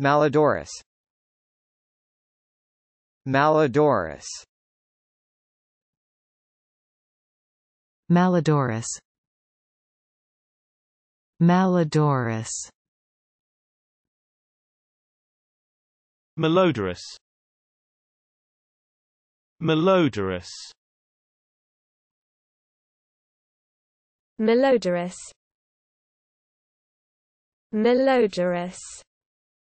Malodorous Malodorous Malodorous Malodorous Malodorous Malodorous Malodorous Malodorous